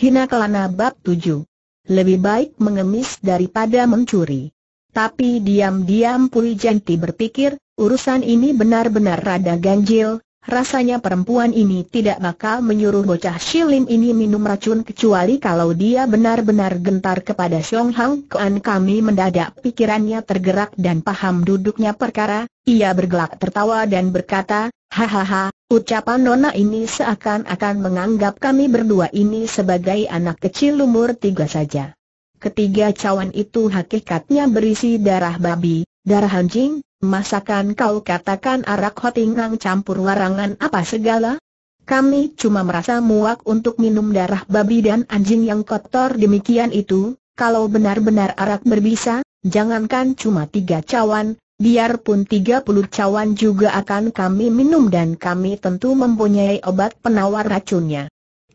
Hina kelana bab 7. Lebih baik mengemis daripada mencuri. Tapi diam-diam Pui Janti berpikir, urusan ini benar-benar rada ganjil, Rasanya perempuan ini tidak bakal menyuruh bocah Shilin ini minum racun kecuali kalau dia benar-benar gentar kepada Xiong Hang Kuan kami mendadak pikirannya tergerak dan paham duduknya perkara, ia bergelak tertawa dan berkata, Hahaha, ucapan Nona ini seakan-akan menganggap kami berdua ini sebagai anak kecil umur tiga saja. Ketiga cawan itu hakikatnya berisi darah babi, darah anjing, Masakan kau katakan arak hotingang campur warangan apa segala? Kami cuma merasa muak untuk minum darah babi dan anjing yang kotor demikian itu, kalau benar-benar arak berbisa, jangankan cuma tiga cawan, biarpun tiga puluh cawan juga akan kami minum dan kami tentu mempunyai obat penawar racunnya.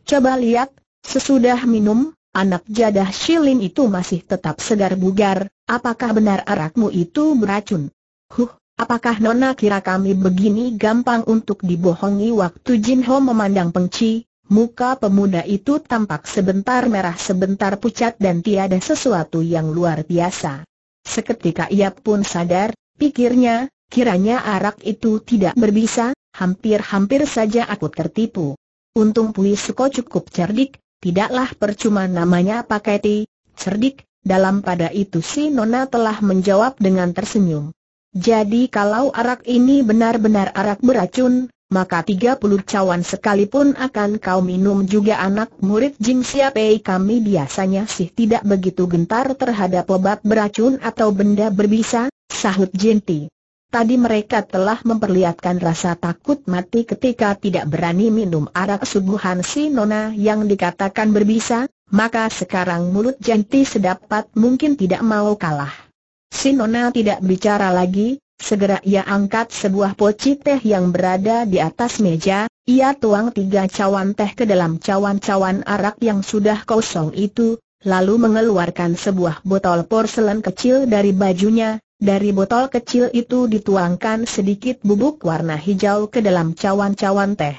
Coba lihat, sesudah minum, anak jadah Shilin itu masih tetap segar bugar, apakah benar arakmu itu beracun? Huh, apakah Nona kira kami begini gampang untuk dibohongi waktu Jin Ho memandang pengci, muka pemuda itu tampak sebentar merah sebentar pucat dan tiada sesuatu yang luar biasa. Seketika ia pun sadar, pikirnya, kiranya arak itu tidak berbisa, hampir-hampir saja aku tertipu. Untung Pui Suko cukup cerdik, tidaklah percuma namanya pakai ti, cerdik, dalam pada itu si Nona telah menjawab dengan tersenyum. Jadi kalau arak ini benar-benar arak beracun, maka 30 cawan sekalipun akan kau minum juga anak murid Jing Siapei kami biasanya sih tidak begitu gentar terhadap obat beracun atau benda berbisa, sahut Jinti. Tadi mereka telah memperlihatkan rasa takut mati ketika tidak berani minum arak suguhan si Nona yang dikatakan berbisa, maka sekarang mulut Jinti sedapat mungkin tidak mau kalah. Si Nona tidak bicara lagi, segera ia angkat sebuah poci teh yang berada di atas meja, ia tuang tiga cawan teh ke dalam cawan-cawan arak yang sudah kosong itu, lalu mengeluarkan sebuah botol porselen kecil dari bajunya, dari botol kecil itu dituangkan sedikit bubuk warna hijau ke dalam cawan-cawan teh.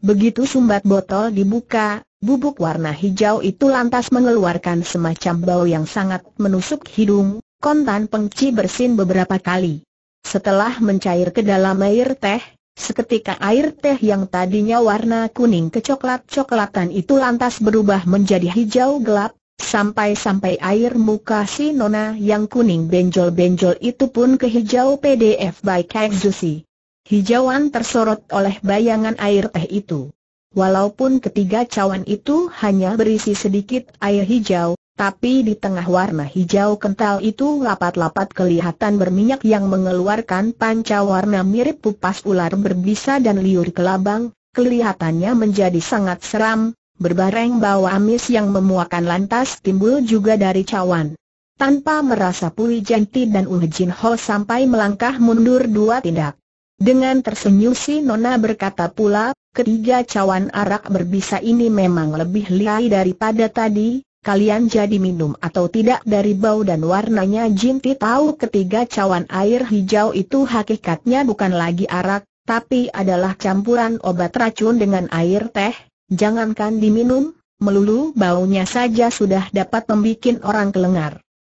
Begitu sumbat botol dibuka, bubuk warna hijau itu lantas mengeluarkan semacam bau yang sangat menusuk hidung, Kontan Pengci bersin beberapa kali. Setelah mencair ke dalam air teh, seketika air teh yang tadinya warna kuning kecoklat-coklatan itu lantas berubah menjadi hijau gelap, sampai-sampai air muka si nona yang kuning benjol-benjol itu pun ke hijau PDF by Kazusi. Hijauan tersorot oleh bayangan air teh itu. Walaupun ketiga cawan itu hanya berisi sedikit air hijau, tapi di tengah warna hijau kental itu lapat-lapat kelihatan berminyak yang mengeluarkan panca warna mirip pupas ular berbisa dan liur kelabang, kelihatannya menjadi sangat seram, berbareng bau amis yang memuakan lantas timbul juga dari cawan. Tanpa merasa Pui Janti dan Uh Jin Ho sampai melangkah mundur dua tindak. Dengan tersenyum si Nona berkata pula, ketiga cawan arak berbisa ini memang lebih liai daripada tadi, kalian jadi minum atau tidak dari bau dan warnanya Jinti tahu ketiga cawan air hijau itu hakikatnya bukan lagi arak, tapi adalah campuran obat racun dengan air teh, jangankan diminum, melulu baunya saja sudah dapat membuat orang kelengar.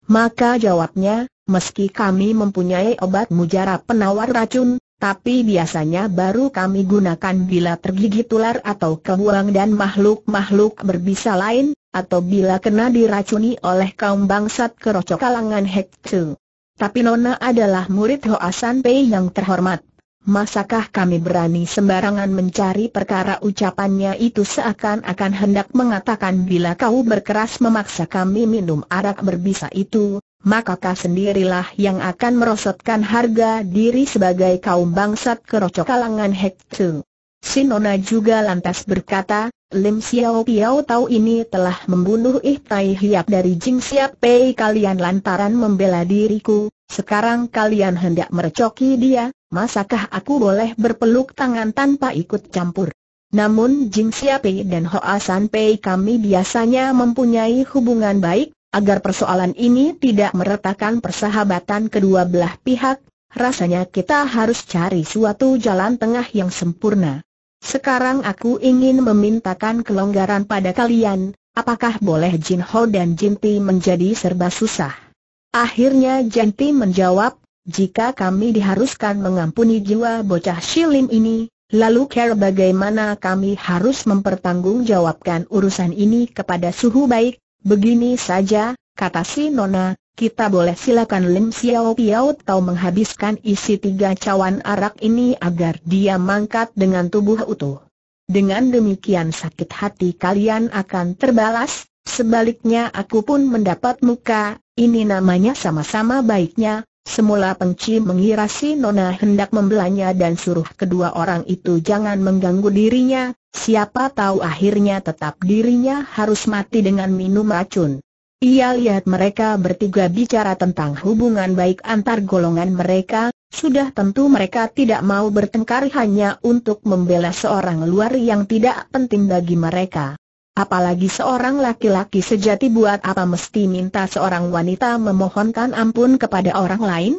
Maka jawabnya, meski kami mempunyai obat mujarab penawar racun, tapi biasanya baru kami gunakan bila tergigit ular atau kebuang dan makhluk-makhluk berbisa lain, atau bila kena diracuni oleh kaum bangsat kerocok kalangan Hek Tapi Nona adalah murid Hoasan San Pei yang terhormat. Masakah kami berani sembarangan mencari perkara ucapannya itu seakan-akan hendak mengatakan bila kau berkeras memaksa kami minum arak berbisa itu, maka kau sendirilah yang akan merosotkan harga diri sebagai kaum bangsat kerocok kalangan Hek Si Nona juga lantas berkata, Lim Xiao Piao tahu ini telah membunuh Ih Tai Hiap dari Jing Siap Pei kalian lantaran membela diriku, sekarang kalian hendak merecoki dia, masakah aku boleh berpeluk tangan tanpa ikut campur? Namun Jing Siap Pei dan Hoa San Pei kami biasanya mempunyai hubungan baik, agar persoalan ini tidak meretakkan persahabatan kedua belah pihak, rasanya kita harus cari suatu jalan tengah yang sempurna. Sekarang aku ingin memintakan kelonggaran pada kalian, apakah boleh Jin Ho dan Jin Ti menjadi serba susah? Akhirnya Jin Ti menjawab, jika kami diharuskan mengampuni jiwa bocah Shilim ini, lalu care bagaimana kami harus mempertanggungjawabkan urusan ini kepada suhu baik, begini saja, kata si Nona, kita boleh silakan Lim Xiao Piao tahu menghabiskan isi tiga cawan arak ini agar dia mangkat dengan tubuh utuh. Dengan demikian sakit hati kalian akan terbalas, sebaliknya aku pun mendapat muka, ini namanya sama-sama baiknya, Semula Pengci mengira si Nona hendak membelanya dan suruh kedua orang itu jangan mengganggu dirinya, siapa tahu akhirnya tetap dirinya harus mati dengan minum racun. Ia lihat mereka bertiga bicara tentang hubungan baik antar golongan mereka, sudah tentu mereka tidak mau bertengkar hanya untuk membela seorang luar yang tidak penting bagi mereka. Apalagi seorang laki-laki sejati buat apa mesti minta seorang wanita memohonkan ampun kepada orang lain?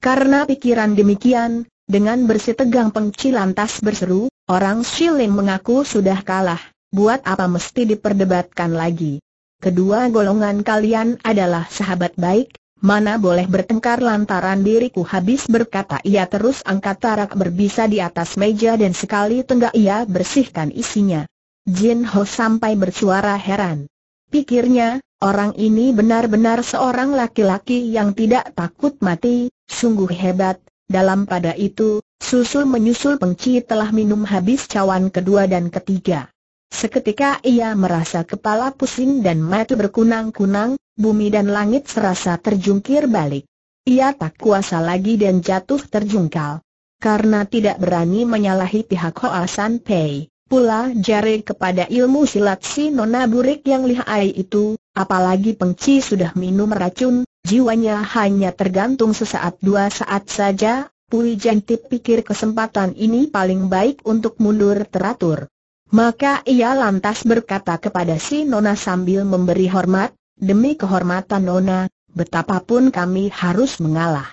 Karena pikiran demikian, dengan bersitegang pengci lantas berseru, orang Shilin mengaku sudah kalah, buat apa mesti diperdebatkan lagi? kedua golongan kalian adalah sahabat baik, mana boleh bertengkar lantaran diriku habis berkata ia terus angkat tarak berbisa di atas meja dan sekali tenggak ia bersihkan isinya. Jin Ho sampai bersuara heran. Pikirnya, orang ini benar-benar seorang laki-laki yang tidak takut mati, sungguh hebat, dalam pada itu, susul menyusul pengci telah minum habis cawan kedua dan ketiga. Seketika ia merasa kepala pusing dan mata berkunang-kunang, bumi dan langit serasa terjungkir balik. Ia tak kuasa lagi dan jatuh terjungkal. Karena tidak berani menyalahi pihak Hoa San Pei, pula jari kepada ilmu silat si Nona Burik yang lihai itu, apalagi pengci sudah minum racun, jiwanya hanya tergantung sesaat dua saat saja, Pui Jantip pikir kesempatan ini paling baik untuk mundur teratur. Maka ia lantas berkata kepada si Nona sambil memberi hormat, demi kehormatan Nona, betapapun kami harus mengalah.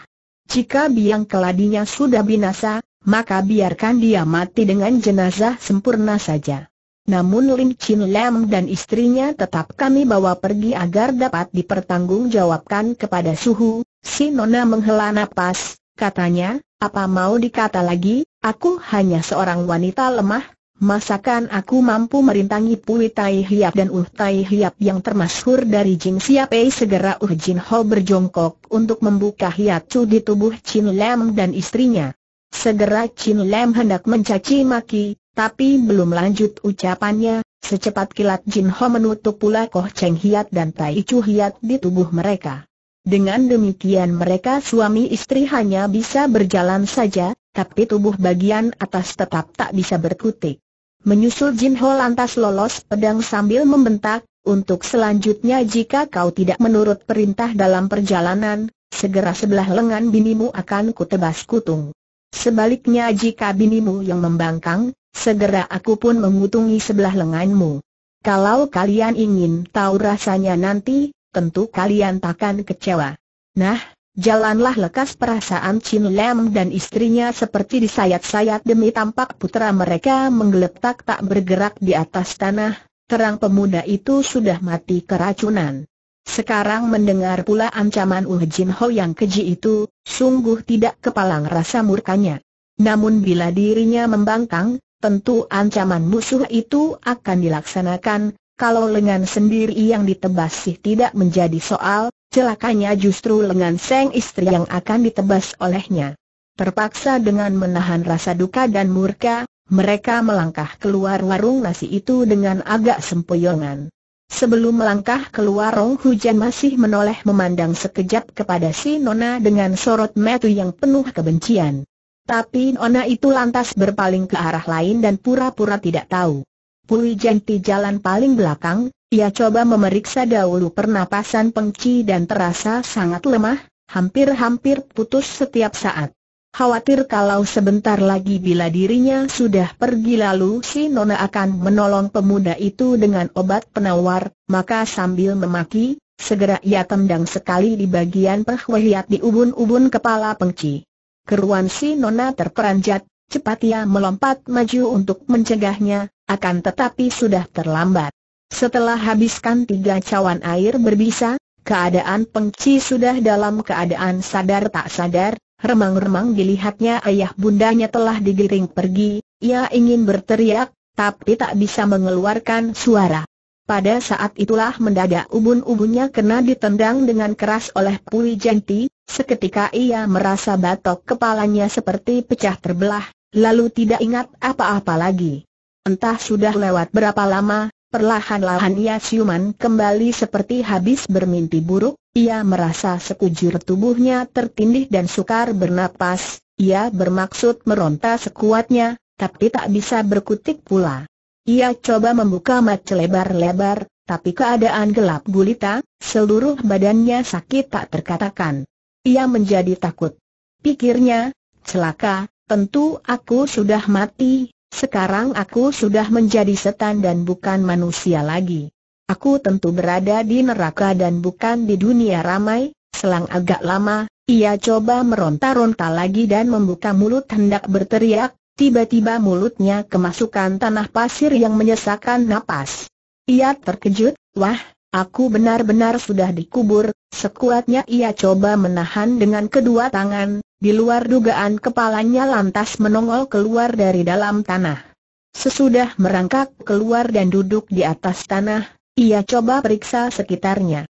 Jika biang keladinya sudah binasa, maka biarkan dia mati dengan jenazah sempurna saja. Namun Lim Chin Lam dan istrinya tetap kami bawa pergi agar dapat dipertanggungjawabkan kepada suhu. Si Nona menghela napas, katanya, apa mau dikata lagi, aku hanya seorang wanita lemah, Masakan aku mampu merintangi Pui Tai Hiap dan Uh Tai Hiap yang termasyhur dari Jing Siapai segera Uh Jin Ho berjongkok untuk membuka hiatsu di tubuh Chin Lam dan istrinya. Segera Chin Lam hendak mencaci maki, tapi belum lanjut ucapannya, secepat kilat Jin Ho menutup pula Koh Cheng Hiat dan Tai Chu Hiat di tubuh mereka. Dengan demikian mereka suami istri hanya bisa berjalan saja, tapi tubuh bagian atas tetap tak bisa berkutik. Menyusul Jin Ho lantas lolos pedang sambil membentak, untuk selanjutnya jika kau tidak menurut perintah dalam perjalanan, segera sebelah lengan binimu akan kutebas kutung. Sebaliknya jika binimu yang membangkang, segera aku pun mengutungi sebelah lenganmu. Kalau kalian ingin tahu rasanya nanti, tentu kalian takkan kecewa. Nah, Jalanlah lekas perasaan Chin Lam dan istrinya seperti disayat-sayat demi tampak putra mereka menggeletak tak bergerak di atas tanah, terang pemuda itu sudah mati keracunan. Sekarang mendengar pula ancaman Uh Jin Ho yang keji itu, sungguh tidak kepalang rasa murkanya. Namun bila dirinya membangkang, tentu ancaman musuh itu akan dilaksanakan, kalau lengan sendiri yang ditebas sih tidak menjadi soal, celakanya justru lengan seng istri yang akan ditebas olehnya. Terpaksa dengan menahan rasa duka dan murka, mereka melangkah keluar warung nasi itu dengan agak sempoyongan. Sebelum melangkah keluar rong hujan masih menoleh memandang sekejap kepada si Nona dengan sorot metu yang penuh kebencian. Tapi Nona itu lantas berpaling ke arah lain dan pura-pura tidak tahu. Pui Jenti jalan paling belakang, ia coba memeriksa dahulu pernapasan pengci dan terasa sangat lemah, hampir-hampir putus setiap saat. Khawatir kalau sebentar lagi bila dirinya sudah pergi lalu si Nona akan menolong pemuda itu dengan obat penawar, maka sambil memaki, segera ia tendang sekali di bagian perhwehiat di ubun-ubun kepala pengci. Keruan si Nona terperanjat, Cepat ia melompat maju untuk mencegahnya, akan tetapi sudah terlambat. Setelah habiskan tiga cawan air berbisa, keadaan pengci sudah dalam keadaan sadar tak sadar, remang-remang dilihatnya ayah bundanya telah digiring pergi, ia ingin berteriak, tapi tak bisa mengeluarkan suara. Pada saat itulah mendadak ubun-ubunnya kena ditendang dengan keras oleh Pui Janti, seketika ia merasa batok kepalanya seperti pecah terbelah, lalu tidak ingat apa-apa lagi. Entah sudah lewat berapa lama, perlahan-lahan ia siuman kembali seperti habis bermimpi buruk, ia merasa sekujur tubuhnya tertindih dan sukar bernapas, ia bermaksud meronta sekuatnya, tapi tak bisa berkutik pula. Ia coba membuka mata lebar-lebar, tapi keadaan gelap gulita, seluruh badannya sakit tak terkatakan. Ia menjadi takut. Pikirnya, celaka, Tentu aku sudah mati, sekarang aku sudah menjadi setan dan bukan manusia lagi. Aku tentu berada di neraka dan bukan di dunia ramai, selang agak lama, ia coba meronta-ronta lagi dan membuka mulut hendak berteriak, tiba-tiba mulutnya kemasukan tanah pasir yang menyesakan napas. Ia terkejut, wah, aku benar-benar sudah dikubur, sekuatnya ia coba menahan dengan kedua tangan, di luar dugaan kepalanya lantas menongol keluar dari dalam tanah. Sesudah merangkak keluar dan duduk di atas tanah, ia coba periksa sekitarnya.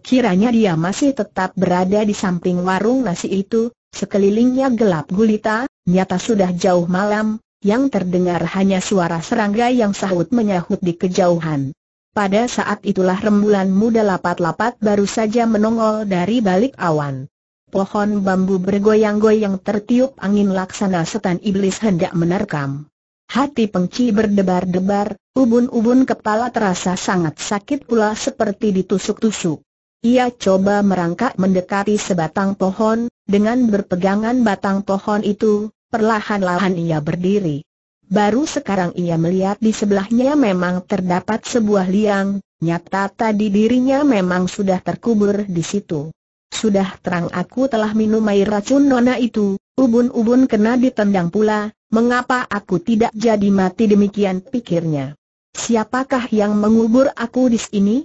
Kiranya dia masih tetap berada di samping warung nasi itu, sekelilingnya gelap gulita, nyata sudah jauh malam, yang terdengar hanya suara serangga yang sahut menyahut di kejauhan. Pada saat itulah rembulan muda lapat-lapat baru saja menongol dari balik awan pohon bambu bergoyang-goyang tertiup angin laksana setan iblis hendak menerkam. Hati pengci berdebar-debar, ubun-ubun kepala terasa sangat sakit pula seperti ditusuk-tusuk. Ia coba merangkak mendekati sebatang pohon, dengan berpegangan batang pohon itu, perlahan-lahan ia berdiri. Baru sekarang ia melihat di sebelahnya memang terdapat sebuah liang, nyata tadi dirinya memang sudah terkubur di situ. Sudah terang aku telah minum air racun nona itu, ubun-ubun kena ditendang pula, mengapa aku tidak jadi mati demikian pikirnya. Siapakah yang mengubur aku di sini?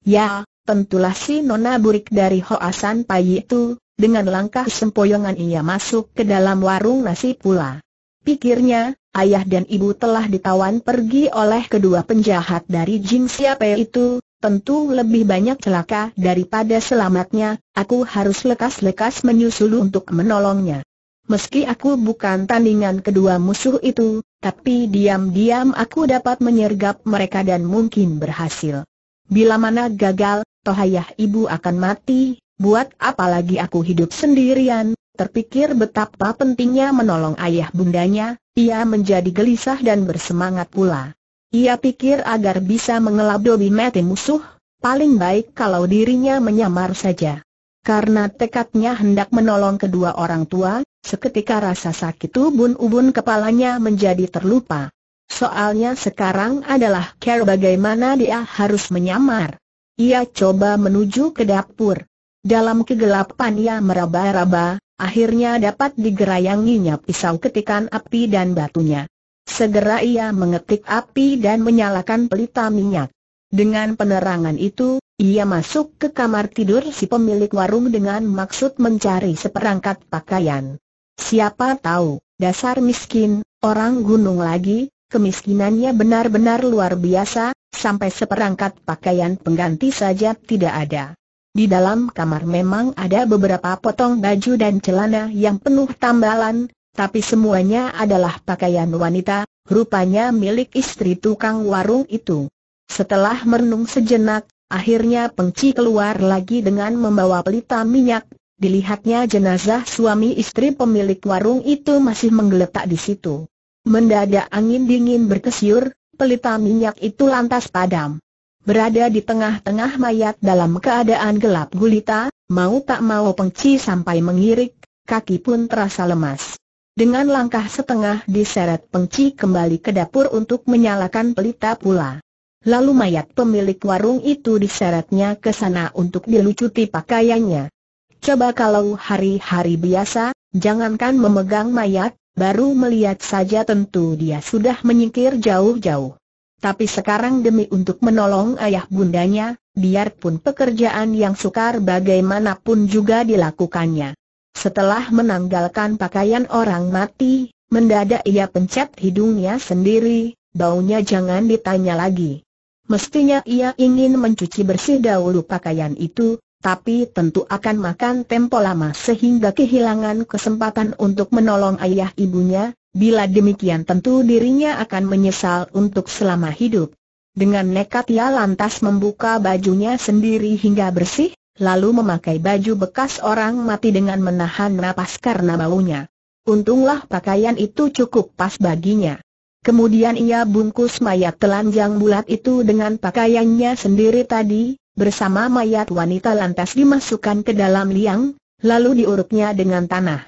Ya, tentulah si nona burik dari Hoasan Pai itu, dengan langkah sempoyongan ia masuk ke dalam warung nasi pula. Pikirnya, ayah dan ibu telah ditawan pergi oleh kedua penjahat dari Jin Siapa itu, tentu lebih banyak celaka daripada selamatnya, aku harus lekas-lekas menyusul untuk menolongnya. Meski aku bukan tandingan kedua musuh itu, tapi diam-diam aku dapat menyergap mereka dan mungkin berhasil. Bila mana gagal, tohayah ibu akan mati, buat apalagi aku hidup sendirian, terpikir betapa pentingnya menolong ayah bundanya, ia menjadi gelisah dan bersemangat pula. Ia pikir agar bisa mengelabui mati musuh, paling baik kalau dirinya menyamar saja. Karena tekadnya hendak menolong kedua orang tua, seketika rasa sakit ubun-ubun kepalanya menjadi terlupa. Soalnya sekarang adalah care bagaimana dia harus menyamar. Ia coba menuju ke dapur. Dalam kegelapan ia meraba-raba, akhirnya dapat digerayanginya pisau ketikan api dan batunya. Segera ia mengetik api dan menyalakan pelita minyak. Dengan penerangan itu, ia masuk ke kamar tidur si pemilik warung dengan maksud mencari seperangkat pakaian. Siapa tahu, dasar miskin, orang gunung lagi, kemiskinannya benar-benar luar biasa, sampai seperangkat pakaian pengganti saja tidak ada. Di dalam kamar memang ada beberapa potong baju dan celana yang penuh tambalan, tapi semuanya adalah pakaian wanita, rupanya milik istri tukang warung itu. Setelah merenung sejenak, akhirnya Pengci keluar lagi dengan membawa pelita minyak. Dilihatnya jenazah suami istri pemilik warung itu masih menggeletak di situ. Mendadak angin dingin berkesiur, pelita minyak itu lantas padam. Berada di tengah-tengah mayat dalam keadaan gelap gulita, mau tak mau pengci sampai mengirik, kaki pun terasa lemas. Dengan langkah setengah diseret pengci kembali ke dapur untuk menyalakan pelita pula. Lalu mayat pemilik warung itu diseretnya ke sana untuk dilucuti pakaiannya. Coba kalau hari-hari biasa, jangankan memegang mayat, baru melihat saja tentu dia sudah menyingkir jauh-jauh. Tapi sekarang demi untuk menolong ayah bundanya, biarpun pekerjaan yang sukar bagaimanapun juga dilakukannya. Setelah menanggalkan pakaian orang mati, mendadak ia pencet hidungnya sendiri, baunya jangan ditanya lagi. Mestinya ia ingin mencuci bersih dahulu pakaian itu, tapi tentu akan makan tempo lama sehingga kehilangan kesempatan untuk menolong ayah ibunya, bila demikian tentu dirinya akan menyesal untuk selama hidup. Dengan nekat ia lantas membuka bajunya sendiri hingga bersih, lalu memakai baju bekas orang mati dengan menahan napas karena baunya. Untunglah pakaian itu cukup pas baginya. Kemudian ia bungkus mayat telanjang bulat itu dengan pakaiannya sendiri tadi, bersama mayat wanita lantas dimasukkan ke dalam liang, lalu diuruknya dengan tanah.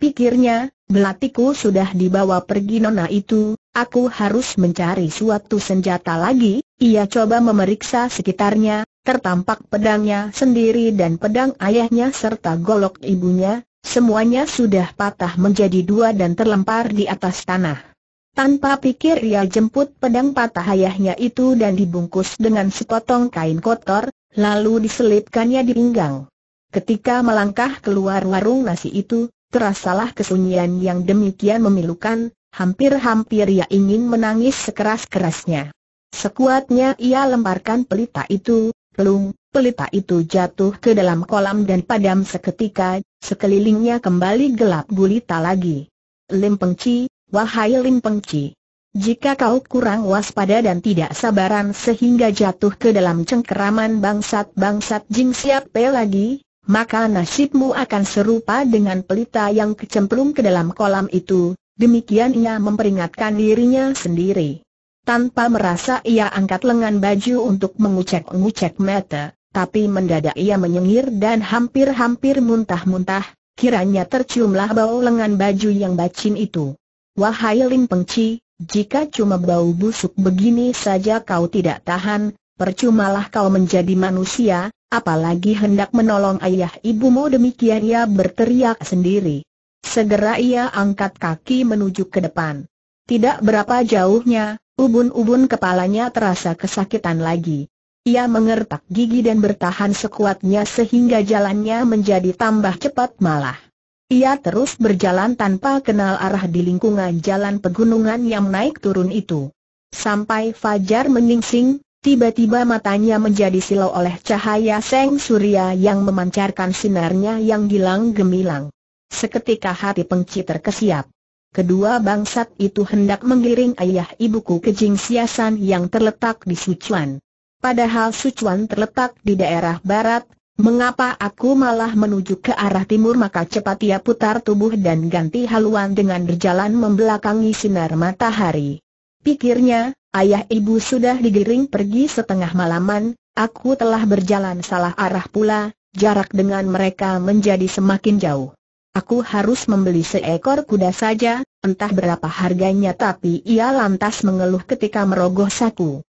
Pikirnya, belatiku sudah dibawa pergi nona itu, aku harus mencari suatu senjata lagi, ia coba memeriksa sekitarnya, tertampak pedangnya sendiri dan pedang ayahnya serta golok ibunya, semuanya sudah patah menjadi dua dan terlempar di atas tanah. Tanpa pikir ia jemput pedang patah ayahnya itu dan dibungkus dengan sepotong kain kotor, lalu diselipkannya di pinggang. Ketika melangkah keluar warung nasi itu, terasalah kesunyian yang demikian memilukan, hampir-hampir ia ingin menangis sekeras-kerasnya. Sekuatnya ia lemparkan pelita itu, pelung, pelita itu jatuh ke dalam kolam dan padam seketika, sekelilingnya kembali gelap gulita lagi. Lim Pengci, Wahai Lim Pengci, jika kau kurang waspada dan tidak sabaran sehingga jatuh ke dalam cengkeraman bangsat-bangsat Jing Siap Pe lagi, maka nasibmu akan serupa dengan pelita yang kecemplung ke dalam kolam itu, demikian ia memperingatkan dirinya sendiri. Tanpa merasa ia angkat lengan baju untuk mengucek-ngucek mata, tapi mendadak ia menyengir dan hampir-hampir muntah-muntah, kiranya terciumlah bau lengan baju yang bacin itu. Wahai Lim Pengci, jika cuma bau busuk begini saja kau tidak tahan, percumalah kau menjadi manusia, apalagi hendak menolong ayah ibumu demikian ia berteriak sendiri. Segera ia angkat kaki menuju ke depan. Tidak berapa jauhnya, ubun-ubun kepalanya terasa kesakitan lagi. Ia mengertak gigi dan bertahan sekuatnya sehingga jalannya menjadi tambah cepat malah. Ia terus berjalan tanpa kenal arah di lingkungan jalan pegunungan yang naik turun itu. Sampai Fajar menyingsing, tiba-tiba matanya menjadi silau oleh cahaya seng surya yang memancarkan sinarnya yang gilang gemilang. Seketika hati pengci terkesiap. Kedua bangsat itu hendak menggiring ayah ibuku ke jingsiasan yang terletak di Sucuan. Padahal Sucuan terletak di daerah barat, Mengapa aku malah menuju ke arah timur maka cepat ia putar tubuh dan ganti haluan dengan berjalan membelakangi sinar matahari. Pikirnya, ayah ibu sudah digiring pergi setengah malaman, aku telah berjalan salah arah pula, jarak dengan mereka menjadi semakin jauh. Aku harus membeli seekor kuda saja, entah berapa harganya tapi ia lantas mengeluh ketika merogoh saku.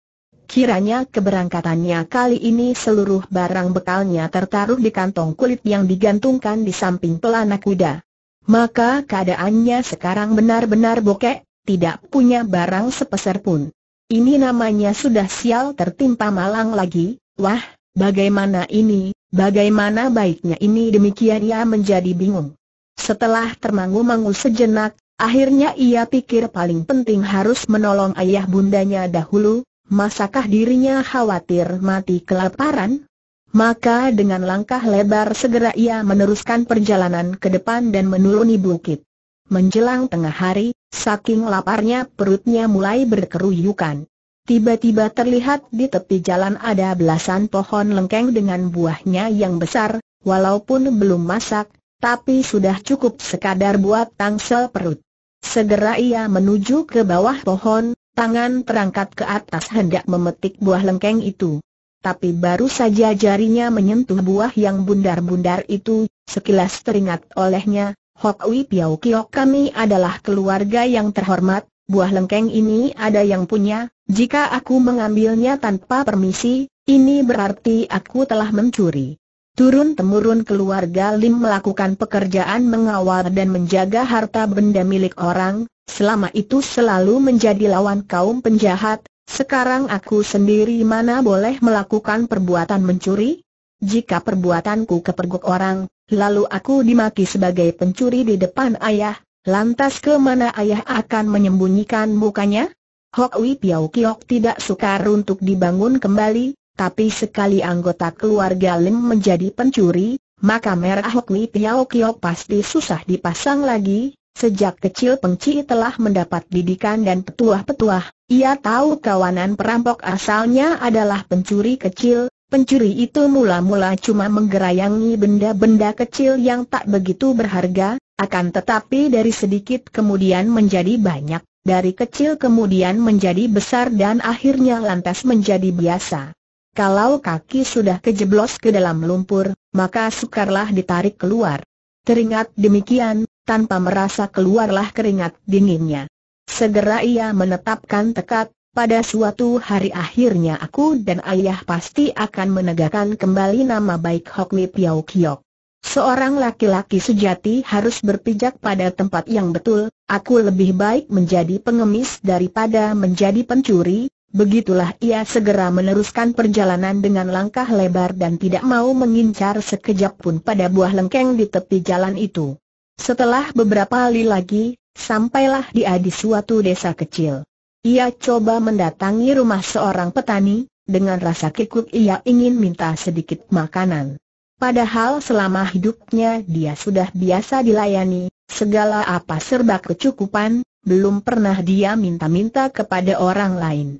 Kiranya keberangkatannya kali ini seluruh barang bekalnya tertaruh di kantong kulit yang digantungkan di samping pelana kuda. Maka keadaannya sekarang benar-benar bokek, tidak punya barang sepeser pun. Ini namanya sudah sial tertimpa malang lagi, wah, bagaimana ini, bagaimana baiknya ini demikian ia menjadi bingung. Setelah termangu-mangu sejenak, akhirnya ia pikir paling penting harus menolong ayah bundanya dahulu, masakah dirinya khawatir mati kelaparan? Maka dengan langkah lebar segera ia meneruskan perjalanan ke depan dan menuruni bukit. Menjelang tengah hari, saking laparnya perutnya mulai berkeruyukan. Tiba-tiba terlihat di tepi jalan ada belasan pohon lengkeng dengan buahnya yang besar, walaupun belum masak, tapi sudah cukup sekadar buat tangsel perut. Segera ia menuju ke bawah pohon, tangan terangkat ke atas hendak memetik buah lengkeng itu. Tapi baru saja jarinya menyentuh buah yang bundar-bundar itu, sekilas teringat olehnya, Hok Wi Piao Kiok kami adalah keluarga yang terhormat, buah lengkeng ini ada yang punya, jika aku mengambilnya tanpa permisi, ini berarti aku telah mencuri. Turun-temurun keluarga Lim melakukan pekerjaan mengawal dan menjaga harta benda milik orang, selama itu selalu menjadi lawan kaum penjahat, sekarang aku sendiri mana boleh melakukan perbuatan mencuri? Jika perbuatanku kepergok orang, lalu aku dimaki sebagai pencuri di depan ayah, lantas ke mana ayah akan menyembunyikan mukanya? Hok Wei Piao Kiok tidak sukar untuk dibangun kembali, tapi sekali anggota keluarga Lim menjadi pencuri, maka merah Hokwi Piao Kio pasti susah dipasang lagi. Sejak kecil Pengci telah mendapat didikan dan petuah-petuah, ia tahu kawanan perampok asalnya adalah pencuri kecil, pencuri itu mula-mula cuma menggerayangi benda-benda kecil yang tak begitu berharga, akan tetapi dari sedikit kemudian menjadi banyak, dari kecil kemudian menjadi besar dan akhirnya lantas menjadi biasa. Kalau kaki sudah kejeblos ke dalam lumpur, maka sukarlah ditarik keluar. Teringat demikian, tanpa merasa keluarlah keringat dinginnya. Segera ia menetapkan tekad, pada suatu hari akhirnya aku dan ayah pasti akan menegakkan kembali nama baik Hok Mi Piao Kiok. Seorang laki-laki sejati harus berpijak pada tempat yang betul, aku lebih baik menjadi pengemis daripada menjadi pencuri, Begitulah ia segera meneruskan perjalanan dengan langkah lebar dan tidak mau mengincar sekejap pun pada buah lengkeng di tepi jalan itu. Setelah beberapa kali lagi, sampailah dia di suatu desa kecil. Ia coba mendatangi rumah seorang petani, dengan rasa kikuk ia ingin minta sedikit makanan. Padahal selama hidupnya dia sudah biasa dilayani, segala apa serba kecukupan, belum pernah dia minta-minta kepada orang lain.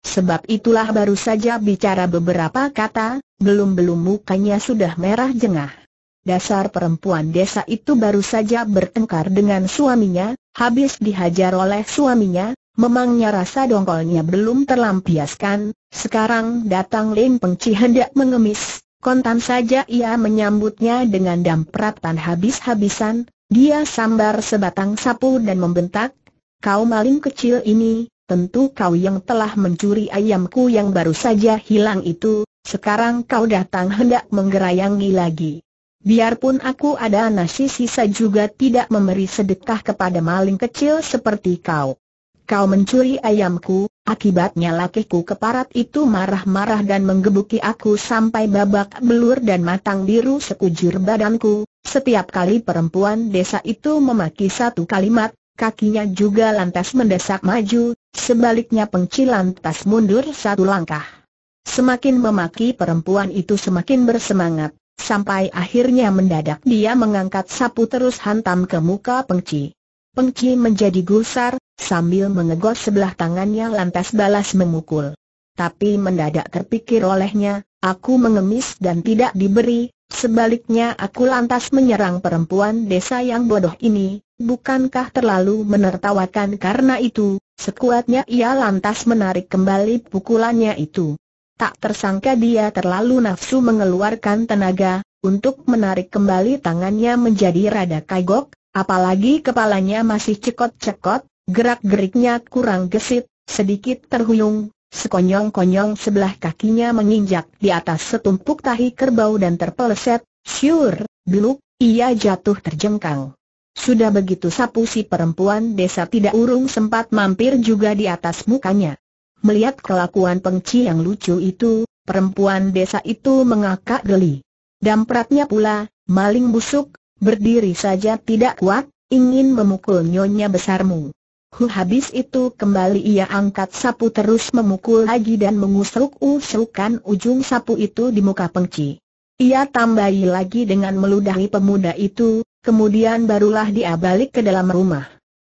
Sebab itulah baru saja bicara beberapa kata, belum-belum mukanya sudah merah jengah. Dasar perempuan desa itu baru saja bertengkar dengan suaminya, habis dihajar oleh suaminya, memangnya rasa dongkolnya belum terlampiaskan, sekarang datang lin Pengci hendak mengemis, kontan saja ia menyambutnya dengan dampratan habis-habisan, dia sambar sebatang sapu dan membentak, kau maling kecil ini, tentu kau yang telah mencuri ayamku yang baru saja hilang itu, sekarang kau datang hendak menggerayangi lagi. Biarpun aku ada nasi sisa juga tidak memberi sedekah kepada maling kecil seperti kau. Kau mencuri ayamku, akibatnya lakiku keparat itu marah-marah dan menggebuki aku sampai babak belur dan matang biru sekujur badanku. Setiap kali perempuan desa itu memaki satu kalimat, kakinya juga lantas mendesak maju, sebaliknya pengci lantas mundur satu langkah. Semakin memaki perempuan itu semakin bersemangat, sampai akhirnya mendadak dia mengangkat sapu terus hantam ke muka pengci. Pengci menjadi gusar, sambil mengegos sebelah tangannya lantas balas memukul. Tapi mendadak terpikir olehnya, aku mengemis dan tidak diberi, sebaliknya aku lantas menyerang perempuan desa yang bodoh ini, bukankah terlalu menertawakan karena itu, sekuatnya ia lantas menarik kembali pukulannya itu. Tak tersangka dia terlalu nafsu mengeluarkan tenaga, untuk menarik kembali tangannya menjadi rada kagok, apalagi kepalanya masih cekot-cekot, gerak-geriknya kurang gesit, sedikit terhuyung, sekonyong-konyong sebelah kakinya menginjak di atas setumpuk tahi kerbau dan terpeleset, syur, beluk, ia jatuh terjengkang. Sudah begitu sapu si perempuan desa tidak urung sempat mampir juga di atas mukanya. Melihat kelakuan pengci yang lucu itu, perempuan desa itu mengakak geli. Dampratnya pula, maling busuk, berdiri saja tidak kuat, ingin memukul nyonya besarmu. Hu habis itu kembali ia angkat sapu terus memukul lagi dan mengusruk-usrukan ujung sapu itu di muka pengci. Ia tambahi lagi dengan meludahi pemuda itu, kemudian barulah dia balik ke dalam rumah.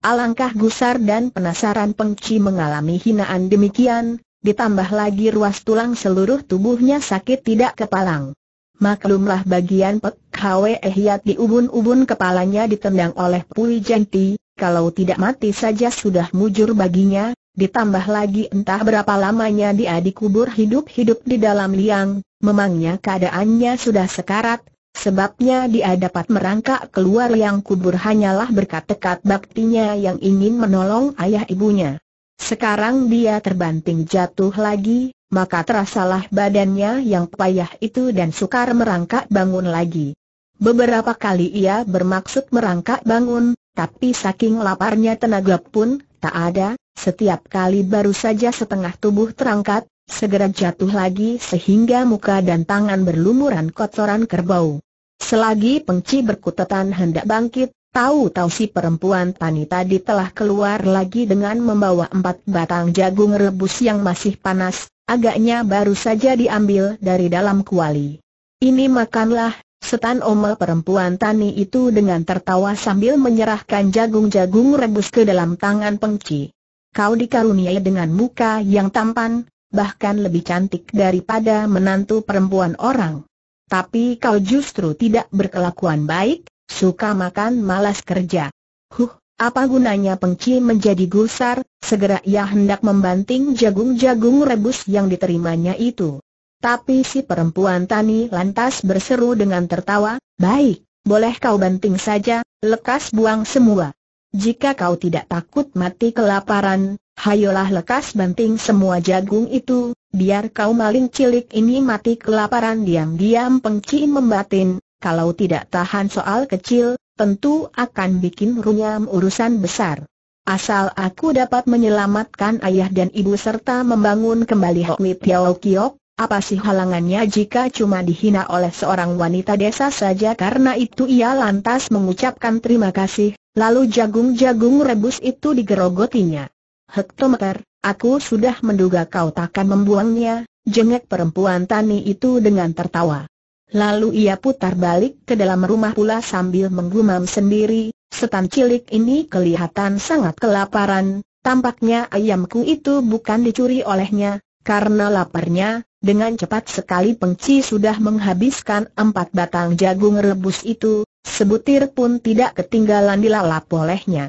Alangkah gusar dan penasaran Pengci mengalami hinaan demikian, ditambah lagi ruas tulang seluruh tubuhnya sakit tidak kepalang. Maklumlah bagian Pek Hwe Ehyat di ubun-ubun kepalanya ditendang oleh Pui Jenti, kalau tidak mati saja sudah mujur baginya, ditambah lagi entah berapa lamanya dia dikubur hidup-hidup di dalam liang, memangnya keadaannya sudah sekarat, Sebabnya dia dapat merangkak keluar yang kubur hanyalah berkat tekad baktinya yang ingin menolong ayah ibunya. Sekarang dia terbanting jatuh lagi, maka terasalah badannya yang payah itu dan sukar merangkak bangun lagi. Beberapa kali ia bermaksud merangkak bangun, tapi saking laparnya tenaga pun tak ada, setiap kali baru saja setengah tubuh terangkat, segera jatuh lagi sehingga muka dan tangan berlumuran kotoran kerbau. Selagi pengci berkutetan hendak bangkit, tahu-tahu si perempuan tani tadi telah keluar lagi dengan membawa empat batang jagung rebus yang masih panas, agaknya baru saja diambil dari dalam kuali. Ini makanlah, setan omel perempuan tani itu dengan tertawa sambil menyerahkan jagung-jagung rebus ke dalam tangan pengci. Kau dikaruniai dengan muka yang tampan, bahkan lebih cantik daripada menantu perempuan orang. Tapi kau justru tidak berkelakuan baik, suka makan malas kerja. Huh, apa gunanya pengci menjadi gusar, segera ia hendak membanting jagung-jagung rebus yang diterimanya itu. Tapi si perempuan tani lantas berseru dengan tertawa, baik, boleh kau banting saja, lekas buang semua. Jika kau tidak takut mati kelaparan, Hayolah lekas banting semua jagung itu, biar kau maling cilik ini mati kelaparan diam-diam pengci membatin, kalau tidak tahan soal kecil, tentu akan bikin runyam urusan besar. Asal aku dapat menyelamatkan ayah dan ibu serta membangun kembali Hokwi Piao Kiok, apa sih halangannya jika cuma dihina oleh seorang wanita desa saja karena itu ia lantas mengucapkan terima kasih, lalu jagung-jagung rebus itu digerogotinya. Hektometer, aku sudah menduga kau takkan membuangnya, jengek perempuan tani itu dengan tertawa. Lalu ia putar balik ke dalam rumah pula sambil menggumam sendiri, setan cilik ini kelihatan sangat kelaparan, tampaknya ayamku itu bukan dicuri olehnya, karena laparnya, dengan cepat sekali pengci sudah menghabiskan empat batang jagung rebus itu, sebutir pun tidak ketinggalan dilalap olehnya.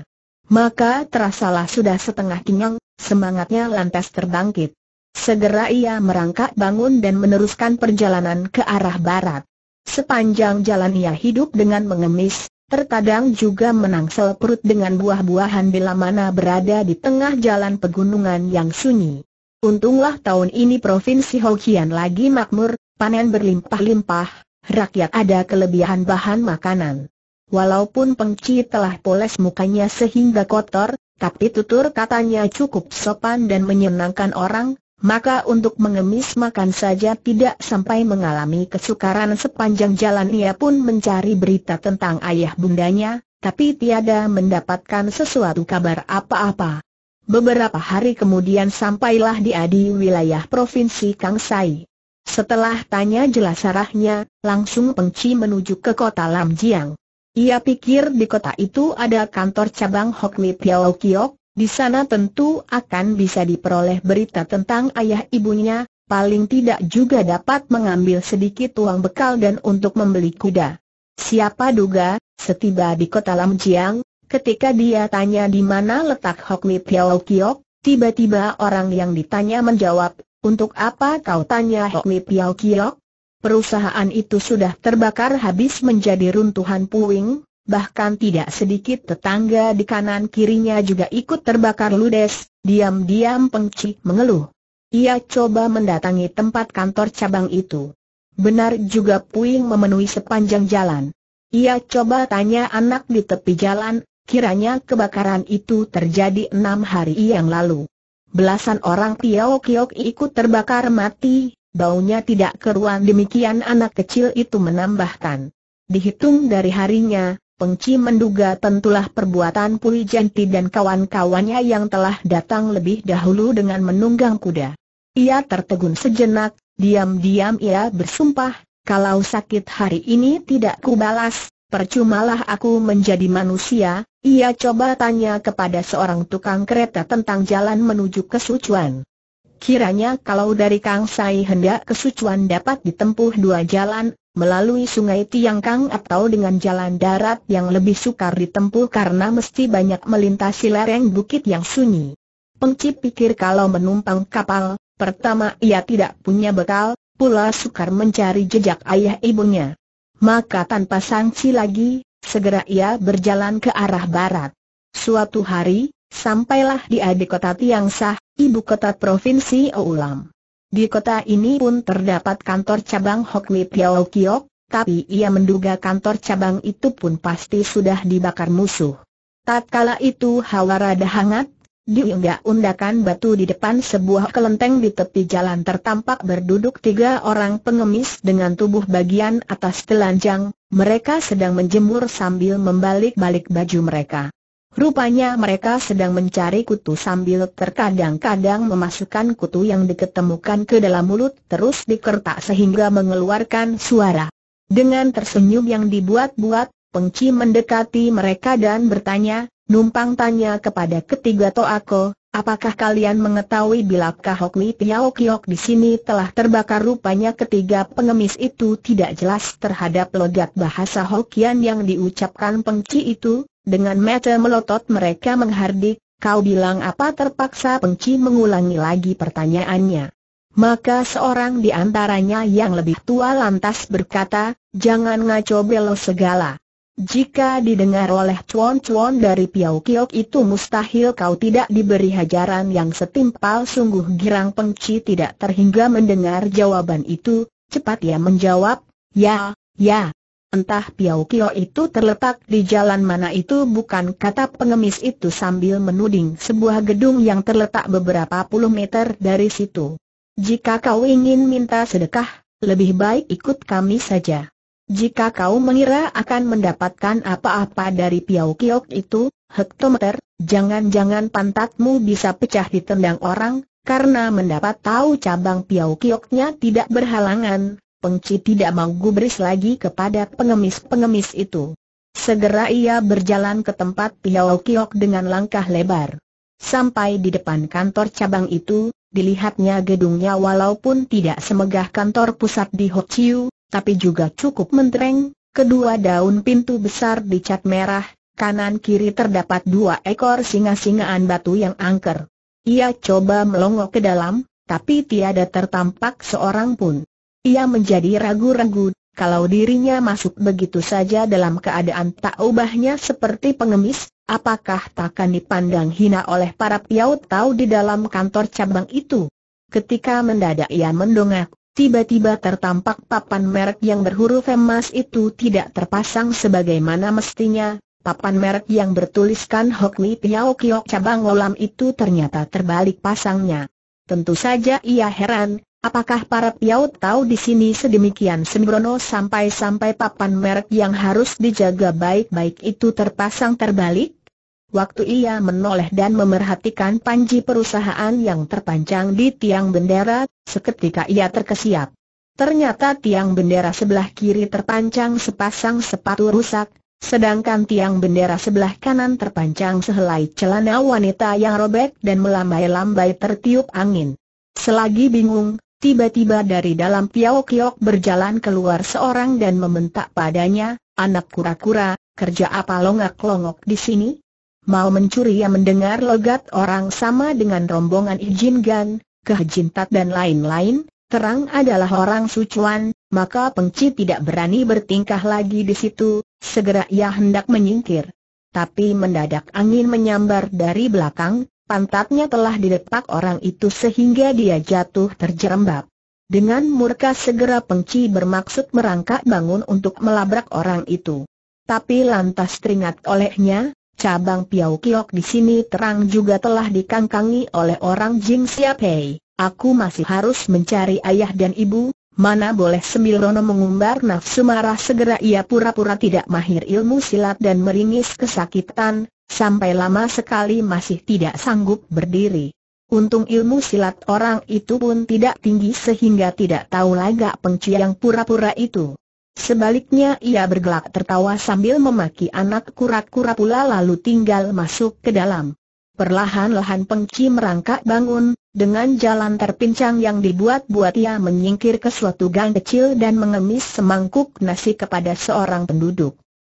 Maka terasalah sudah setengah kenyang, semangatnya lantas terbangkit. Segera ia merangkak bangun dan meneruskan perjalanan ke arah barat. Sepanjang jalan ia hidup dengan mengemis, terkadang juga menangsel perut dengan buah-buahan bila mana berada di tengah jalan pegunungan yang sunyi. Untunglah tahun ini Provinsi Hokian lagi makmur, panen berlimpah-limpah, rakyat ada kelebihan bahan makanan. Walaupun Pengci telah poles mukanya sehingga kotor, tapi tutur katanya cukup sopan dan menyenangkan orang, maka untuk mengemis makan saja tidak sampai mengalami kesukaran sepanjang jalan ia pun mencari berita tentang ayah bundanya, tapi tiada mendapatkan sesuatu kabar apa-apa. Beberapa hari kemudian sampailah dia di wilayah Provinsi Kangsai. Setelah tanya jelas arahnya, langsung Pengci menuju ke kota Lamjiang. Ia pikir di kota itu ada kantor cabang Hokmi Piao Kiok, di sana tentu akan bisa diperoleh berita tentang ayah ibunya, paling tidak juga dapat mengambil sedikit uang bekal dan untuk membeli kuda. Siapa duga, setiba di kota Lamjiang, ketika dia tanya di mana letak Hokmi Piao Kiok, tiba-tiba orang yang ditanya menjawab, untuk apa kau tanya Hokmi Piao Kiok? perusahaan itu sudah terbakar habis menjadi runtuhan puing, bahkan tidak sedikit tetangga di kanan kirinya juga ikut terbakar ludes, diam-diam pengci mengeluh. Ia coba mendatangi tempat kantor cabang itu. Benar juga puing memenuhi sepanjang jalan. Ia coba tanya anak di tepi jalan, kiranya kebakaran itu terjadi enam hari yang lalu. Belasan orang piao Kiok ikut terbakar mati, Baunya tidak keruan demikian anak kecil itu menambahkan. Dihitung dari harinya, Pengci menduga tentulah perbuatan Pui Jenti dan kawan-kawannya yang telah datang lebih dahulu dengan menunggang kuda. Ia tertegun sejenak, diam-diam ia bersumpah, kalau sakit hari ini tidak kubalas, percumalah aku menjadi manusia, ia coba tanya kepada seorang tukang kereta tentang jalan menuju ke Kiranya kalau dari Kang Sai hendak kesucuan dapat ditempuh dua jalan, melalui sungai Tiang Kang atau dengan jalan darat yang lebih sukar ditempuh karena mesti banyak melintasi lereng bukit yang sunyi. Pengci pikir kalau menumpang kapal, pertama ia tidak punya bekal, pula sukar mencari jejak ayah ibunya. Maka tanpa sanksi lagi, segera ia berjalan ke arah barat. Suatu hari, sampailah dia di kota Tiang Sah ibu kota Provinsi Oulam. Di kota ini pun terdapat kantor cabang Hokwi Piao Kiok, tapi ia menduga kantor cabang itu pun pasti sudah dibakar musuh. Tatkala itu hawa rada hangat, diunggah undakan batu di depan sebuah kelenteng di tepi jalan tertampak berduduk tiga orang pengemis dengan tubuh bagian atas telanjang, mereka sedang menjemur sambil membalik-balik baju mereka. Rupanya mereka sedang mencari kutu sambil terkadang-kadang memasukkan kutu yang diketemukan ke dalam mulut terus dikertak sehingga mengeluarkan suara. Dengan tersenyum yang dibuat-buat, Pengci mendekati mereka dan bertanya, numpang tanya kepada ketiga Toako, apakah kalian mengetahui bilakah Hokmi Piaokiok Kiok di sini telah terbakar rupanya ketiga pengemis itu tidak jelas terhadap logat bahasa Hokian yang diucapkan Pengci itu, dengan mata melotot mereka menghardik, kau bilang apa terpaksa pengci mengulangi lagi pertanyaannya. Maka seorang di antaranya yang lebih tua lantas berkata, jangan ngaco belo segala. Jika didengar oleh cuan-cuan dari Piau Kiok itu mustahil kau tidak diberi hajaran yang setimpal sungguh girang pengci tidak terhingga mendengar jawaban itu, cepat ia menjawab, ya, ya, Entah Piau Kio itu terletak di jalan mana itu bukan kata pengemis itu sambil menuding sebuah gedung yang terletak beberapa puluh meter dari situ. Jika kau ingin minta sedekah, lebih baik ikut kami saja. Jika kau mengira akan mendapatkan apa-apa dari Piau Kiok itu, hektometer, jangan-jangan pantatmu bisa pecah ditendang orang, karena mendapat tahu cabang Piau Kioknya tidak berhalangan, Pengci tidak mau gubris lagi kepada pengemis-pengemis itu. Segera ia berjalan ke tempat Piao Kiok dengan langkah lebar. Sampai di depan kantor cabang itu, dilihatnya gedungnya walaupun tidak semegah kantor pusat di Ho Chiu, tapi juga cukup mentereng, kedua daun pintu besar dicat merah, kanan kiri terdapat dua ekor singa-singaan batu yang angker. Ia coba melongok ke dalam, tapi tiada tertampak seorang pun. Ia menjadi ragu-ragu, kalau dirinya masuk begitu saja dalam keadaan tak ubahnya seperti pengemis, apakah takkan dipandang hina oleh para piaut tahu di dalam kantor cabang itu? Ketika mendadak ia mendongak, tiba-tiba tertampak papan merek yang berhuruf emas itu tidak terpasang sebagaimana mestinya, papan merek yang bertuliskan Hokni Piao Kiok cabang Olam itu ternyata terbalik pasangnya. Tentu saja ia heran, Apakah para piaut tahu di sini sedemikian sembrono sampai-sampai papan merek yang harus dijaga baik-baik itu terpasang terbalik? Waktu ia menoleh dan memerhatikan panji perusahaan yang terpanjang di tiang bendera, seketika ia terkesiap. Ternyata tiang bendera sebelah kiri terpanjang sepasang sepatu rusak, Sedangkan tiang bendera sebelah kanan terpanjang sehelai celana wanita yang robek dan melambai-lambai tertiup angin. Selagi bingung, Tiba-tiba dari dalam Piao Kiok berjalan keluar seorang dan membentak padanya, anak kura-kura, kerja apa longak-longok di sini? Mau mencuri yang mendengar logat orang sama dengan rombongan Ijin Gan, Kehjintat dan lain-lain, terang adalah orang sucuan, maka pengci tidak berani bertingkah lagi di situ, segera ia hendak menyingkir. Tapi mendadak angin menyambar dari belakang, pantatnya telah didetak orang itu sehingga dia jatuh terjerembab. Dengan murka segera pengci bermaksud merangkak bangun untuk melabrak orang itu. Tapi lantas teringat olehnya, cabang Piau Kiok di sini terang juga telah dikangkangi oleh orang Jing Siap Aku masih harus mencari ayah dan ibu, mana boleh Semirono mengumbar nafsu marah segera ia pura-pura tidak mahir ilmu silat dan meringis kesakitan, Sampai lama sekali masih tidak sanggup berdiri. Untung ilmu silat orang itu pun tidak tinggi sehingga tidak tahu lagak yang pura-pura itu. Sebaliknya ia bergelak tertawa sambil memaki anak kura-kura pula lalu tinggal masuk ke dalam. Perlahan-lahan pengci merangkak bangun, dengan jalan terpincang yang dibuat-buat ia menyingkir ke suatu gang kecil dan mengemis semangkuk nasi kepada seorang penduduk.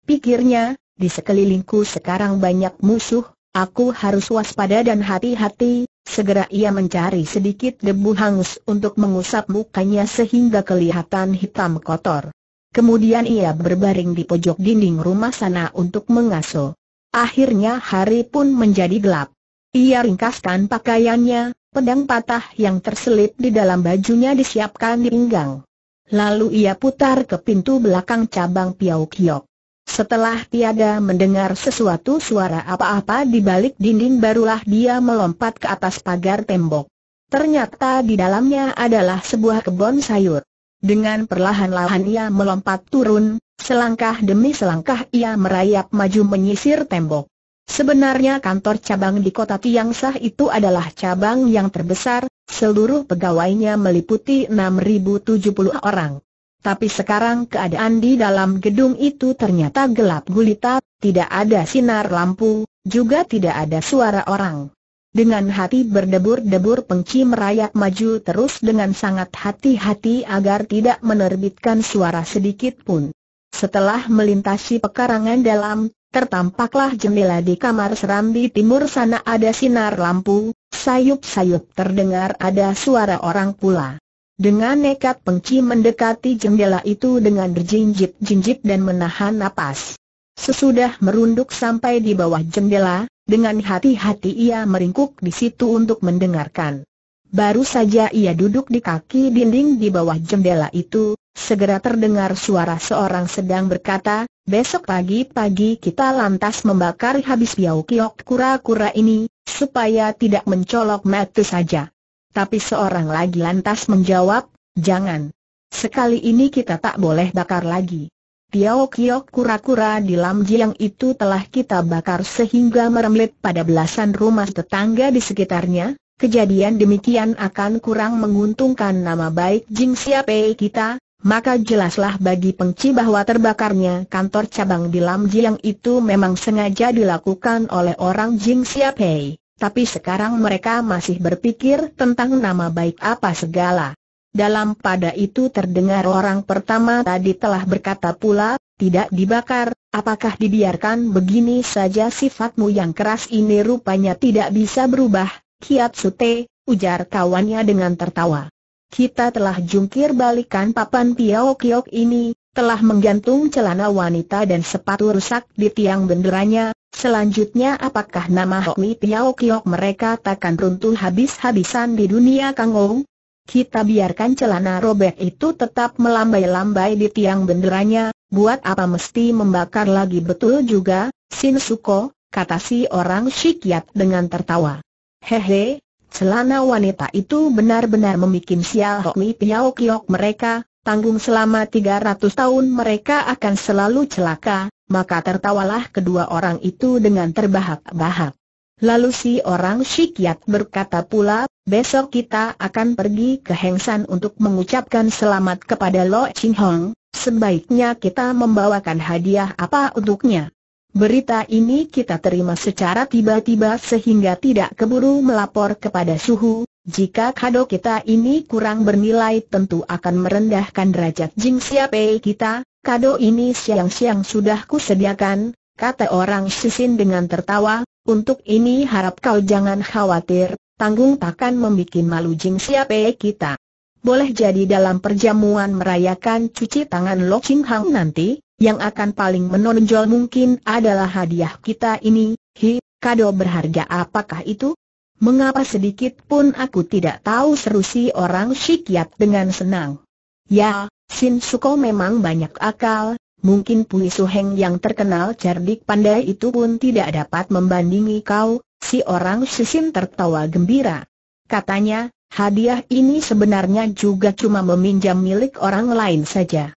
Pikirnya, di sekelilingku sekarang banyak musuh, aku harus waspada dan hati-hati, segera ia mencari sedikit debu hangus untuk mengusap mukanya sehingga kelihatan hitam kotor. Kemudian ia berbaring di pojok dinding rumah sana untuk mengaso. Akhirnya hari pun menjadi gelap. Ia ringkaskan pakaiannya, pedang patah yang terselip di dalam bajunya disiapkan di pinggang. Lalu ia putar ke pintu belakang cabang Piau Kiok. Setelah tiada mendengar sesuatu suara apa-apa di balik dinding barulah dia melompat ke atas pagar tembok. Ternyata di dalamnya adalah sebuah kebun sayur. Dengan perlahan-lahan ia melompat turun, selangkah demi selangkah ia merayap maju menyisir tembok. Sebenarnya kantor cabang di kota Tiangsa itu adalah cabang yang terbesar, seluruh pegawainya meliputi 6.070 orang. Tapi sekarang keadaan di dalam gedung itu ternyata gelap gulita, tidak ada sinar lampu, juga tidak ada suara orang. Dengan hati berdebur-debur pengci merayap maju terus dengan sangat hati-hati agar tidak menerbitkan suara sedikit pun. Setelah melintasi pekarangan dalam, tertampaklah jendela di kamar serambi timur sana ada sinar lampu, sayup-sayup terdengar ada suara orang pula. Dengan nekat pengci mendekati jendela itu dengan berjinjit-jinjit dan menahan napas. Sesudah merunduk sampai di bawah jendela, dengan hati-hati ia meringkuk di situ untuk mendengarkan. Baru saja ia duduk di kaki dinding di bawah jendela itu, segera terdengar suara seorang sedang berkata, Besok pagi-pagi kita lantas membakar habis biau kiok kura-kura ini, supaya tidak mencolok mata saja. Tapi seorang lagi lantas menjawab, jangan. Sekali ini kita tak boleh bakar lagi. Tiao kiok kura-kura di Lam Jiang itu telah kita bakar sehingga meremlet pada belasan rumah tetangga di sekitarnya. Kejadian demikian akan kurang menguntungkan nama baik Jing Siapei kita, maka jelaslah bagi pengci bahwa terbakarnya kantor cabang di Lam Jiang itu memang sengaja dilakukan oleh orang Jing Siapei tapi sekarang mereka masih berpikir tentang nama baik apa segala. Dalam pada itu terdengar orang pertama tadi telah berkata pula, tidak dibakar, apakah dibiarkan begini saja sifatmu yang keras ini rupanya tidak bisa berubah, Kiat Sute, ujar kawannya dengan tertawa. Kita telah jungkir balikan papan piok-piok ini, telah menggantung celana wanita dan sepatu rusak di tiang benderanya, Selanjutnya apakah nama Hokmi Piao Kiok mereka takkan runtuh habis-habisan di dunia Kangou? Kita biarkan celana robek itu tetap melambai-lambai di tiang benderanya, buat apa mesti membakar lagi betul juga, Sin Suko, kata si orang Shikyat dengan tertawa. Hehe, celana wanita itu benar-benar membuat sial Hokmi Piao Kiok mereka, tanggung selama 300 tahun mereka akan selalu celaka, maka tertawalah kedua orang itu dengan terbahak-bahak. Lalu si orang shikyat berkata pula, besok kita akan pergi ke Hengsan untuk mengucapkan selamat kepada Lo Ching Hong, sebaiknya kita membawakan hadiah apa untuknya. Berita ini kita terima secara tiba-tiba sehingga tidak keburu melapor kepada Suhu, jika kado kita ini kurang bernilai tentu akan merendahkan derajat Jing Siapei kita, Kado ini siang-siang sudah kusediakan, kata orang sisin dengan tertawa, untuk ini harap kau jangan khawatir, tanggung takkan membuat malu Jing siapa kita. Boleh jadi dalam perjamuan merayakan cuci tangan Lo Ching Hang nanti, yang akan paling menonjol mungkin adalah hadiah kita ini, hi, kado berharga apakah itu? Mengapa sedikit pun aku tidak tahu seru si orang Shikyat dengan senang. Ya, Sin Suko memang banyak akal, mungkin Pui Suheng yang terkenal cerdik pandai itu pun tidak dapat membandingi kau, si orang Sisin tertawa gembira. Katanya, hadiah ini sebenarnya juga cuma meminjam milik orang lain saja.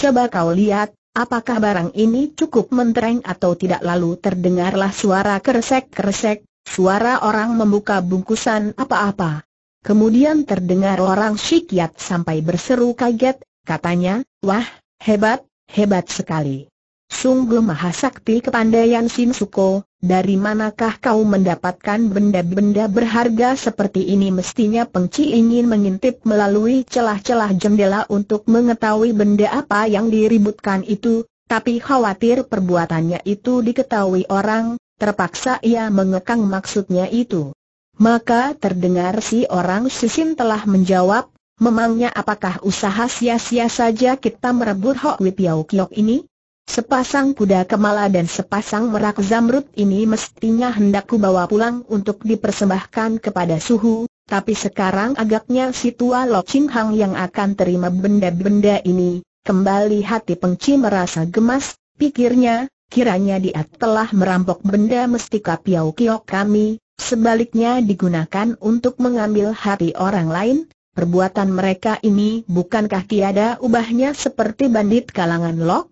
Coba kau lihat, apakah barang ini cukup mentereng atau tidak lalu terdengarlah suara keresek-keresek, suara orang membuka bungkusan apa-apa. Kemudian terdengar orang Syikiat sampai berseru kaget, Katanya, wah, hebat, hebat sekali. Sungguh mahasakti kepandaian Sin Suko, dari manakah kau mendapatkan benda-benda berharga seperti ini mestinya pengci ingin mengintip melalui celah-celah jendela untuk mengetahui benda apa yang diributkan itu, tapi khawatir perbuatannya itu diketahui orang, terpaksa ia mengekang maksudnya itu. Maka terdengar si orang sisin telah menjawab, Memangnya apakah usaha sia-sia saja kita merebut Hok Yau Kiok ini? Sepasang kuda kemala dan sepasang merak zamrud ini mestinya hendak ku bawa pulang untuk dipersembahkan kepada suhu, tapi sekarang agaknya si tua Lo Ching Hang yang akan terima benda-benda ini, kembali hati pengci merasa gemas, pikirnya, kiranya dia telah merampok benda mestika Piau Kiok kami, sebaliknya digunakan untuk mengambil hati orang lain, perbuatan mereka ini bukankah tiada ubahnya seperti bandit kalangan Lok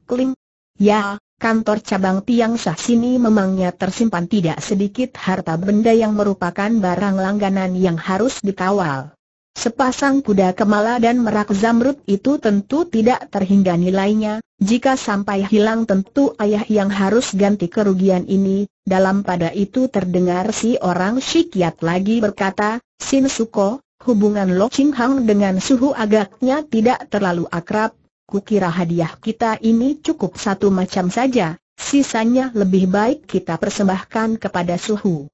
Ya, kantor cabang Tiang Sah sini memangnya tersimpan tidak sedikit harta benda yang merupakan barang langganan yang harus dikawal. Sepasang kuda kemala dan merak zamrud itu tentu tidak terhingga nilainya, jika sampai hilang tentu ayah yang harus ganti kerugian ini, dalam pada itu terdengar si orang syikiat lagi berkata, Sin Suko, Hubungan Lo Ching Hang dengan suhu agaknya tidak terlalu akrab, kukira hadiah kita ini cukup satu macam saja, sisanya lebih baik kita persembahkan kepada suhu.